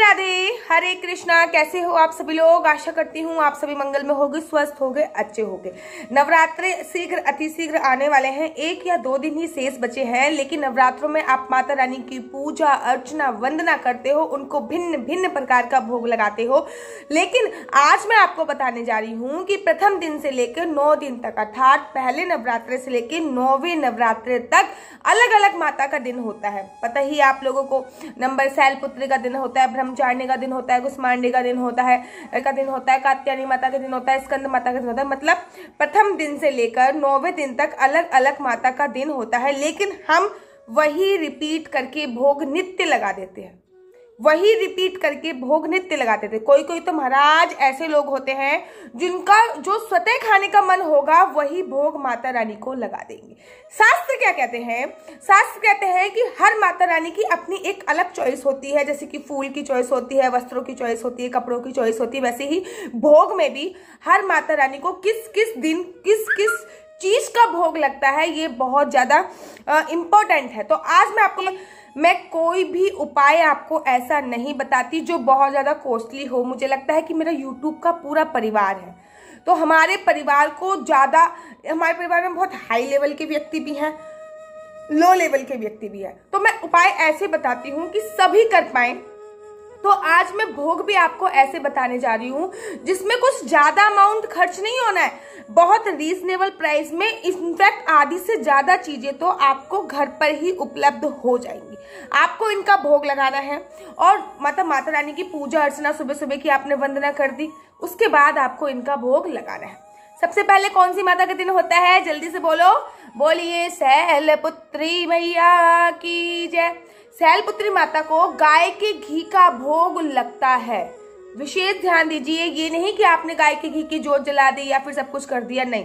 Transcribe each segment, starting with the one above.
राधे हरे कृष्णा कैसे हो आप सभी लोग आशा करती हूँ आप सभी मंगल में होगी स्वस्थ होगे अच्छे होगे नवरात्र शीघ्र अति शीघ्र आने वाले हैं एक या दो दिन ही शेष बचे हैं लेकिन नवरात्रों में आप माता रानी की पूजा अर्चना वंदना करते हो उनको भिन्न भिन्न प्रकार का भोग लगाते हो लेकिन आज मैं आपको बताने जा रही हूँ कि प्रथम दिन से लेकर नौ दिन तक अर्थात पहले नवरात्र से लेकर नौवे नवरात्र तक अलग अलग माता का दिन होता है पता ही आप लोगों को नंबर सैल पुत्र का दिन होता है ब्रह्मचारिणी का दिन होता है गुस्मांडी का दिन होता है का दिन होता है कात्यानी माता का दिन होता है स्कंद माता का दिन होता है मतलब प्रथम दिन से लेकर नौवे दिन तक अलग अलग माता का दिन होता है लेकिन हम वही रिपीट करके भोग नित्य लगा देते हैं वही रिपीट करके भोग नृत्य लगाते थे कोई कोई तो महाराज ऐसे लोग होते हैं जिनका जो स्वतः खाने का मन होगा वही भोग माता रानी को लगा देंगे शास्त्र क्या कहते हैं शास्त्र कहते हैं कि हर माता रानी की अपनी एक अलग चॉइस होती है जैसे कि फूल की चॉइस होती है वस्त्रों की चॉइस होती है कपड़ों की चॉइस होती है वैसे ही भोग में भी हर माता रानी को किस किस दिन किस किस चीज का भोग लगता है ये बहुत ज्यादा इंपॉर्टेंट है तो आज मैं आपको मैं कोई भी उपाय आपको ऐसा नहीं बताती जो बहुत ज़्यादा कॉस्टली हो मुझे लगता है कि मेरा यूट्यूब का पूरा परिवार है तो हमारे परिवार को ज़्यादा हमारे परिवार में बहुत हाई लेवल के व्यक्ति भी हैं लो लेवल के व्यक्ति भी हैं तो मैं उपाय ऐसे बताती हूँ कि सभी कर पाएँ तो आज मैं भोग भी आपको ऐसे बताने जा रही हूँ जिसमें कुछ ज़्यादा अमाउंट खर्च नहीं होना है बहुत रीजनेबल प्राइस में इनफैक्ट आधी से ज़्यादा चीज़ें तो आपको घर पर ही उपलब्ध हो जाएंगी आपको इनका भोग लगाना है और मतलब माता रानी की पूजा अर्चना सुबह सुबह की आपने वंदना कर दी उसके बाद आपको इनका भोग लगाना है सबसे पहले कौन सी माता का दिन होता है जल्दी से बोलो बोलिए सैल पुत्री मैया की जय शैलपुत्री माता को गाय के घी का भोग लगता है विशेष ध्यान दीजिए ये नहीं कि आपने गाय के घी की जोत जला दी या फिर सब कुछ कर दिया नहीं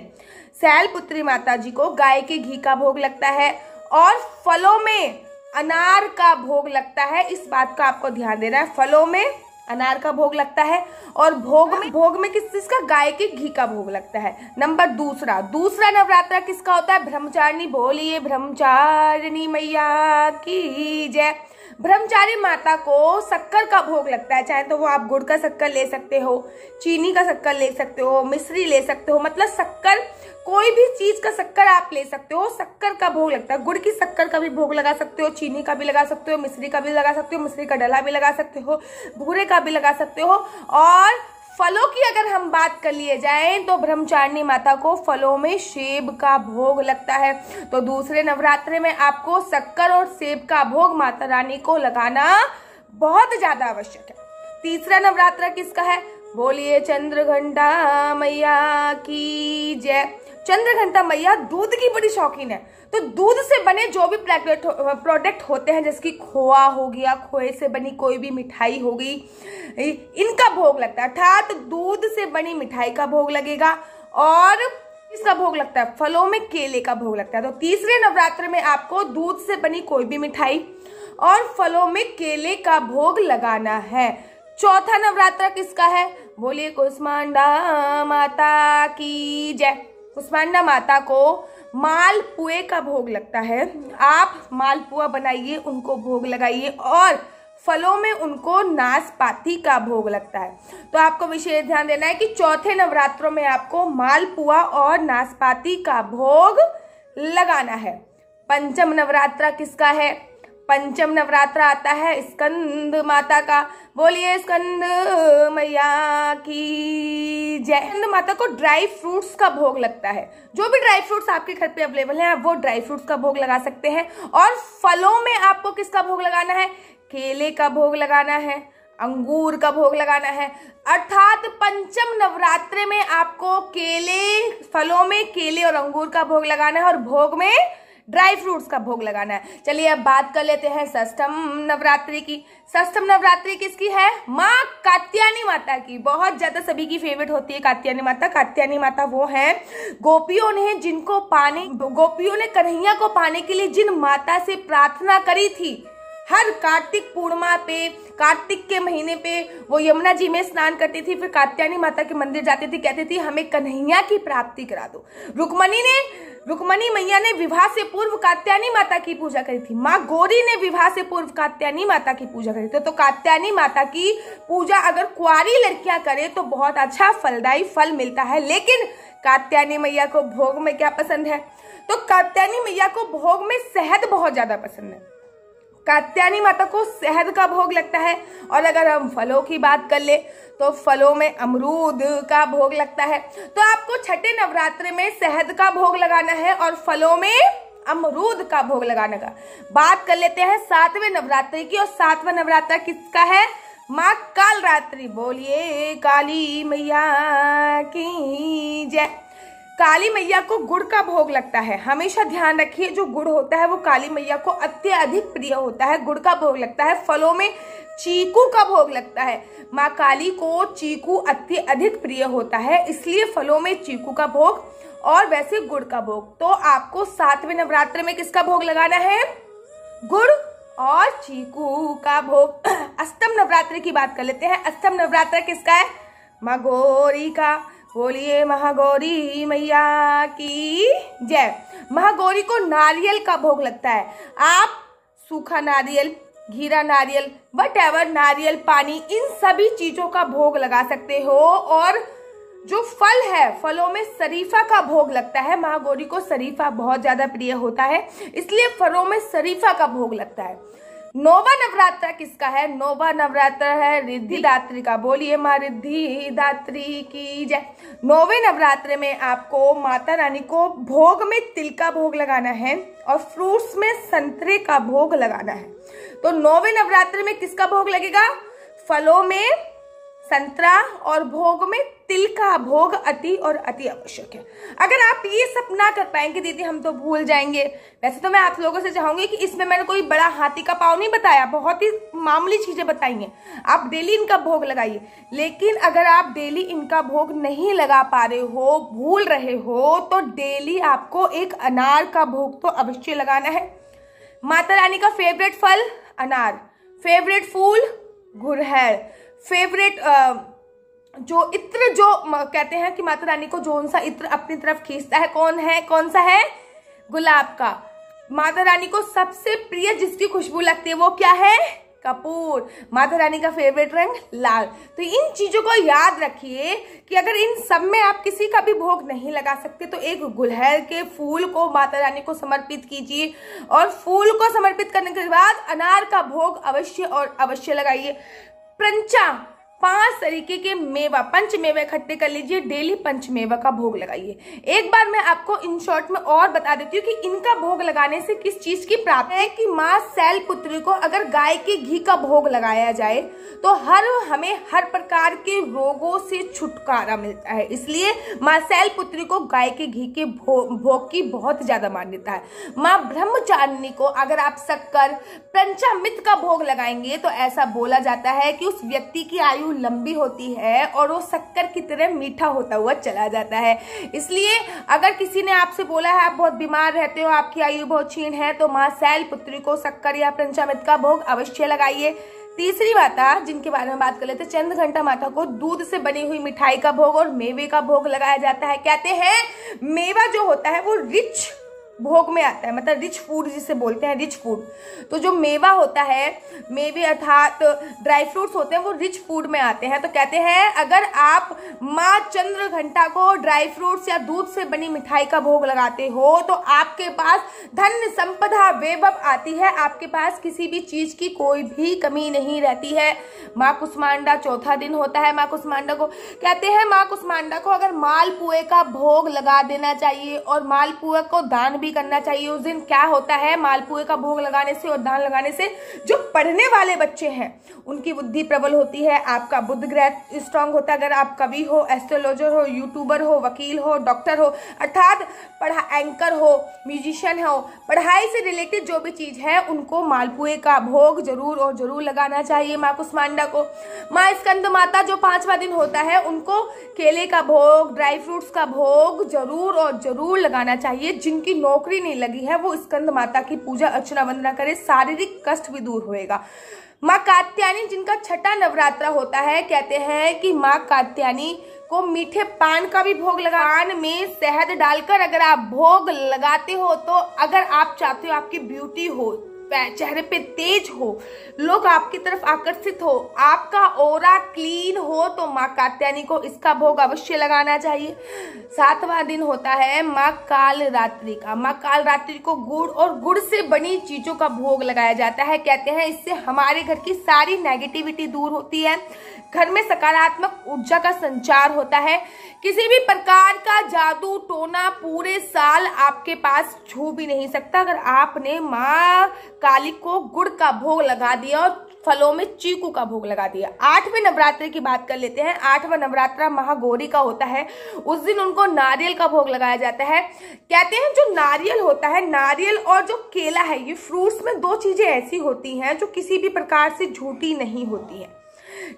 शैलपुत्री माता जी को गाय के घी का भोग लगता है और फलों में अनार का भोग लगता है इस बात का आपको ध्यान देना है फलों में अनार का भोग लगता है और भोग में भोग में किस चीज का गाय के घी का भोग लगता है नंबर दूसरा दूसरा नवरात्र किसका होता है ब्रह्मचारिणी बोलिए ब्रह्मचारिणी मैया की जय ब्रह्मचारी माता को शक्कर का भोग लगता है चाहे तो वो आप गुड़ का शक्कर ले सकते हो चीनी का शक्कर ले सकते हो मिश्री ले सकते हो मतलब शक्कर कोई भी चीज का शक्कर आप ले सकते हो शक्कर का भोग लगता है गुड़ की शक्कर का भी भोग लगा सकते हो चीनी का भी लगा सकते हो मिश्री का भी लगा सकते हो मिश्री का डला भी लगा सकते हो भूरे का भी लगा सकते हो और फलों की अगर हम बात कर लिए जाए तो ब्रह्मचारिणी माता को फलों में सेब का भोग लगता है तो दूसरे नवरात्र में आपको शक्कर और सेब का भोग माता रानी को लगाना बहुत ज्यादा आवश्यक है तीसरा नवरात्र किसका है बोलिए चंद्र घंटा मैया की जय चंद्रघंटा मैया दूध की बड़ी शौकीन है तो दूध से बने जो भी प्रोडक्ट होते हैं जैसे कि खोआ हो गया खोए से बनी कोई भी मिठाई हो गई इनका भोग लगता है अर्थात दूध से बनी मिठाई का भोग लगेगा और इसका भोग लगता है फलों में केले का भोग लगता है तो तीसरे नवरात्र में आपको दूध से बनी कोई भी मिठाई और फलों में केले का भोग लगाना है चौथा नवरात्र किसका है बोलिए कुष्मांडा माता की जय उस्मान्ना माता को मालपुए का भोग लगता है आप मालपुआ बनाइए उनको भोग लगाइए और फलों में उनको नाशपाती का भोग लगता है तो आपको विशेष ध्यान देना है कि चौथे नवरात्रों में आपको मालपुआ और नाशपाती का भोग लगाना है पंचम नवरात्रा किसका है पंचम नवरात्र आता है स्कंद माता का बोलिए स्कंद मैया की जय स्कंद माता को ड्राई फ्रूट्स का भोग लगता है जो भी ड्राई फ्रूट्स आपके घर पे अवेलेबल हैं आप वो ड्राई फ्रूट्स का भोग लगा सकते हैं और फलों में आपको किसका भोग लगाना है केले का भोग लगाना है अंगूर का भोग लगाना है अर्थात पंचम नवरात्र में आपको केले फलों में केले और अंगूर का भोग लगाना है और भोग में ड्राई फ्रूट्स का भोग लगाना है चलिए अब बात कर लेते हैं सष्टम नवरात्रि की सष्टम नवरात्रि किसकी है माँ कात्यानी माता की बहुत ज्यादा सभी की फेवरेट होती है कात्यानी माता कात्यानी माता वो है गोपियों ने जिनको पाने गोपियों ने कन्हैया को पाने के लिए जिन माता से प्रार्थना करी थी हर कार्तिक पूर्णिमा पे कार्तिक के महीने पे वो यमुना जी में स्नान करती थी फिर कात्यानी माता के मंदिर जाती थी कहती थी हमें कन्हैया की प्राप्ति करा दो रुक्मणी ने रुकमणी मैया ने विवाह से पूर्व कात्यानी माता की पूजा करी थी माँ गौरी ने विवाह से पूर्व कात्यानी माता की पूजा करी थी तो कात्यानी माता की पूजा अगर कुआरी लड़कियां करें तो बहुत अच्छा फलदायी फल मिलता है लेकिन कात्यानी मैया को भोग में क्या पसंद है तो कात्यानी मैया को भोग में शहद बहुत ज्यादा पसंद है कात्यानी माता को शहद का भोग लगता है और अगर हम फलों की बात कर ले तो फलों में अमरूद का भोग लगता है तो आपको छठे नवरात्र में शहद का भोग लगाना है और फलों में अमरूद का भोग लगाने का बात कर लेते हैं सातवें नवरात्रि की और सातवां नवरात्र किसका है माँ काल रात्रि बोलिए काली मैया की जय काली मैया को गुड़ का भोग लगता है हमेशा ध्यान रखिए जो गुड़ होता है वो काली मैया को अत्यधिक प्रिय होता है गुड़ का भोग लगता है फलों में चीकू का भोग लगता है माँ काली को चीकू अत्यधिक प्रिय होता है इसलिए फलों में चीकू का भोग और वैसे गुड़ का भोग तो आपको सातवें नवरात्र में किसका भोग लगाना है गुड़ और चीकू का भोग अष्टम नवरात्र की बात कर लेते हैं अष्टम नवरात्र किसका है मगोरी का बोलिए महागौरी मैया की जय महागौरी को नारियल का भोग लगता है आप सूखा नारियल घीरा नारियल वट एवर नारियल पानी इन सभी चीजों का भोग लगा सकते हो और जो फल है फलों में शरीफा का भोग लगता है महागौरी को शरीफा बहुत ज्यादा प्रिय होता है इसलिए फलों में शरीफा का भोग लगता है नोवा नवरात्र किसका है नोवा नवरात्र है रिद्धिदात्री का बोलिए माँ रिद्धिदात्री की जय नौवे नवरात्र में आपको माता रानी को भोग में तिल का भोग लगाना है और फ्रूट्स में संतरे का भोग लगाना है तो नौवे नवरात्र में किसका भोग लगेगा फलों में संतरा और भोग में तिल का भोग अति और अति आवश्यक है अगर आप ये सपना कर पाएंगे दीदी हम तो भूल जाएंगे वैसे तो मैं आप लोगों से चाहूंगी कि इसमें मैंने कोई बड़ा हाथी का पाव नहीं बताया बहुत ही मामूली चीजें बताई हैं आप डेली इनका भोग लगाइए लेकिन अगर आप डेली इनका भोग नहीं लगा पा रहे हो भूल रहे हो तो डेली आपको एक अनार का भोग तो अवश्य लगाना है माता रानी का फेवरेट फल अनार फेवरेट फूल घुरहैल फेवरेट uh, जो इत्र जो कहते हैं कि माता रानी को जोन सा इत्र अपनी तरफ खींचता है कौन है कौन सा है गुलाब का माता रानी को सबसे प्रिय जिसकी खुशबू लगती है वो क्या है कपूर माता रानी का फेवरेट रंग लाल तो इन चीज़ों को याद रखिए कि अगर इन सब में आप किसी का भी भोग नहीं लगा सकते तो एक गुलहर के फूल को माता रानी को समर्पित कीजिए और फूल को समर्पित करने के बाद अनार का भोग अवश्य और अवश्य लगाइए प्रंचा पांच तरीके के मेवा पंच मेवा इकट्ठे कर लीजिए डेली पंच मेवा का भोग लगाइए एक बार मैं आपको इन शॉर्ट में और बता देती हूँ कि इनका भोग लगाने से किस चीज की प्राप्ति है कि माँ सैल पुत्री को अगर गाय के घी का भोग लगाया जाए तो हर हमें हर प्रकार के रोगों से छुटकारा मिलता है इसलिए माँ सैल पुत्री को गाय के घी के भो, भोग की बहुत ज्यादा मान्यता है माँ ब्रह्मचारिणी को अगर आप शक्कर पंचामित का भोग लगाएंगे तो ऐसा बोला जाता है कि उस व्यक्ति की आयु वो लंबी होती है और वो शक्कर की तरह मीठा होता हुआ चला जाता है इसलिए अगर किसी ने आपसे बोला है आप बहुत बीमार रहते हो आपकी आयु बहुत क्षीण है तो माँ सैल पुत्री को शक्कर या पंचामृत का भोग अवश्य लगाइए तीसरी माता जिनके बारे में बात कर लेते चंद घंटा माता को दूध से बनी हुई मिठाई का भोग और मेवे का भोग लगाया जाता है कहते हैं मेवा जो होता है वो रिच भोग में आता है मतलब रिच फूड जिसे बोलते हैं रिच फूड तो जो मेवा होता है मेवे अर्थात ड्राई फ्रूट्स होते हैं वो रिच फूड में आते हैं तो कहते हैं अगर आप माँ चंद्र घंटा को ड्राई फ्रूट्स या दूध से बनी मिठाई का भोग लगाते हो तो आपके पास धन संपदा वैभव आती है आपके पास किसी भी चीज की कोई भी कमी नहीं रहती है माँ कुष्मांडा चौथा दिन होता है माँ कुष्मांडा को कहते हैं माँ कुष्मांडा को अगर मालपुए का भोग लगा देना चाहिए और मालपुए को दान भी भी करना चाहिए उस दिन क्या होता है मालपुए का भोग लगाने से और दान लगाने से जो पढ़ने वाले बच्चे हैं उनकी बुद्धि प्रबल होती है आपका बुद्ध ग्रह स्ट्रांग होता है अगर आप कवि हो एस्ट्रोलॉजर हो यूट्यूबर हो वकील हो डॉक्टर हो अर्थात पढ़ा एंकर हो म्यूजिशियन हो पढ़ाई से रिलेटेड जो भी चीज़ है उनको मालपुए का भोग जरूर और जरूर लगाना चाहिए माँ कुष्मांडा को माँ स्कंद माता जो पाँचवा दिन होता है उनको केले का भोग ड्राई फ्रूट्स का भोग जरूर और जरूर लगाना चाहिए जिनकी नौ नौकरी नहीं लगी है वो स्कंद माता की पूजा अर्चना वंदना करे शारीरिक कष्ट भी दूर होएगा माँ कात्यानी जिनका छठा नवरात्रा होता है कहते हैं कि माँ कात्यानी को मीठे पान का भी भोग लगा पान में शहद डालकर अगर आप भोग लगाते हो तो अगर आप चाहते हो आपकी ब्यूटी हो चेहरे पे तेज हो लोग आपकी तरफ आकर्षित हो आपका ओरा क्लीन हो तो माँ कात्यानी को इसका भोग अवश्य लगाना चाहिए सातवां दिन होता है माँ काल रात्रि का माँ काल रात्रि को गुड़ और गुड़ से बनी चीजों का भोग लगाया जाता है कहते हैं इससे हमारे घर की सारी नेगेटिविटी दूर होती है घर में सकारात्मक ऊर्जा का संचार होता है किसी भी प्रकार का जादू टोना पूरे साल आपके पास छू भी नहीं सकता अगर आपने माँ काली को गुड़ का भोग लगा दिया और फलों में चीकू का भोग लगा दिया आठवें नवरात्र की बात कर लेते हैं आठवां नवरात्रा महागौरी का होता है उस दिन उनको नारियल का भोग लगाया जाता है कहते हैं जो नारियल होता है नारियल और जो केला है ये फ्रूट्स में दो चीजें ऐसी होती हैं जो किसी भी प्रकार से झूठी नहीं होती है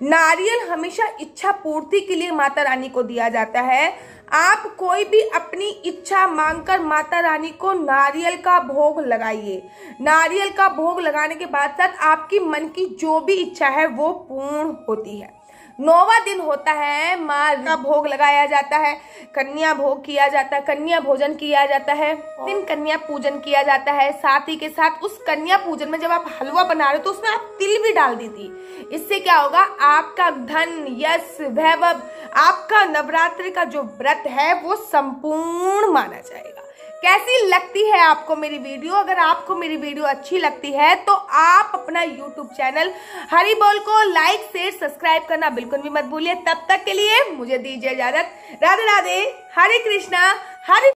नारियल हमेशा इच्छा पूर्ति के लिए माता रानी को दिया जाता है आप कोई भी अपनी इच्छा मांगकर माता रानी को नारियल का भोग लगाइए नारियल का भोग लगाने के बाद साथ आपकी मन की जो भी इच्छा है वो पूर्ण होती है नौवा दिन होता है माँ का भोग लगाया जाता है कन्या भोग किया जाता है कन्या भोजन किया जाता है दिन कन्या पूजन किया जाता है साथ ही के साथ उस कन्या पूजन में जब आप हलवा बना रहे हो तो उसमें आप तिल भी डाल दीजिए इससे क्या होगा आपका धन यश वैभव आपका नवरात्रि का जो व्रत है वो संपूर्ण माना जाएगा कैसी लगती है आपको मेरी वीडियो अगर आपको मेरी वीडियो अच्छी लगती है तो आप अपना यूट्यूब चैनल हरी बोल को लाइक शेयर सब्सक्राइब करना बिल्कुल भी मत भूलिए तब तक के लिए मुझे दीजिए इजाजत राधे राधे हरे कृष्णा हरे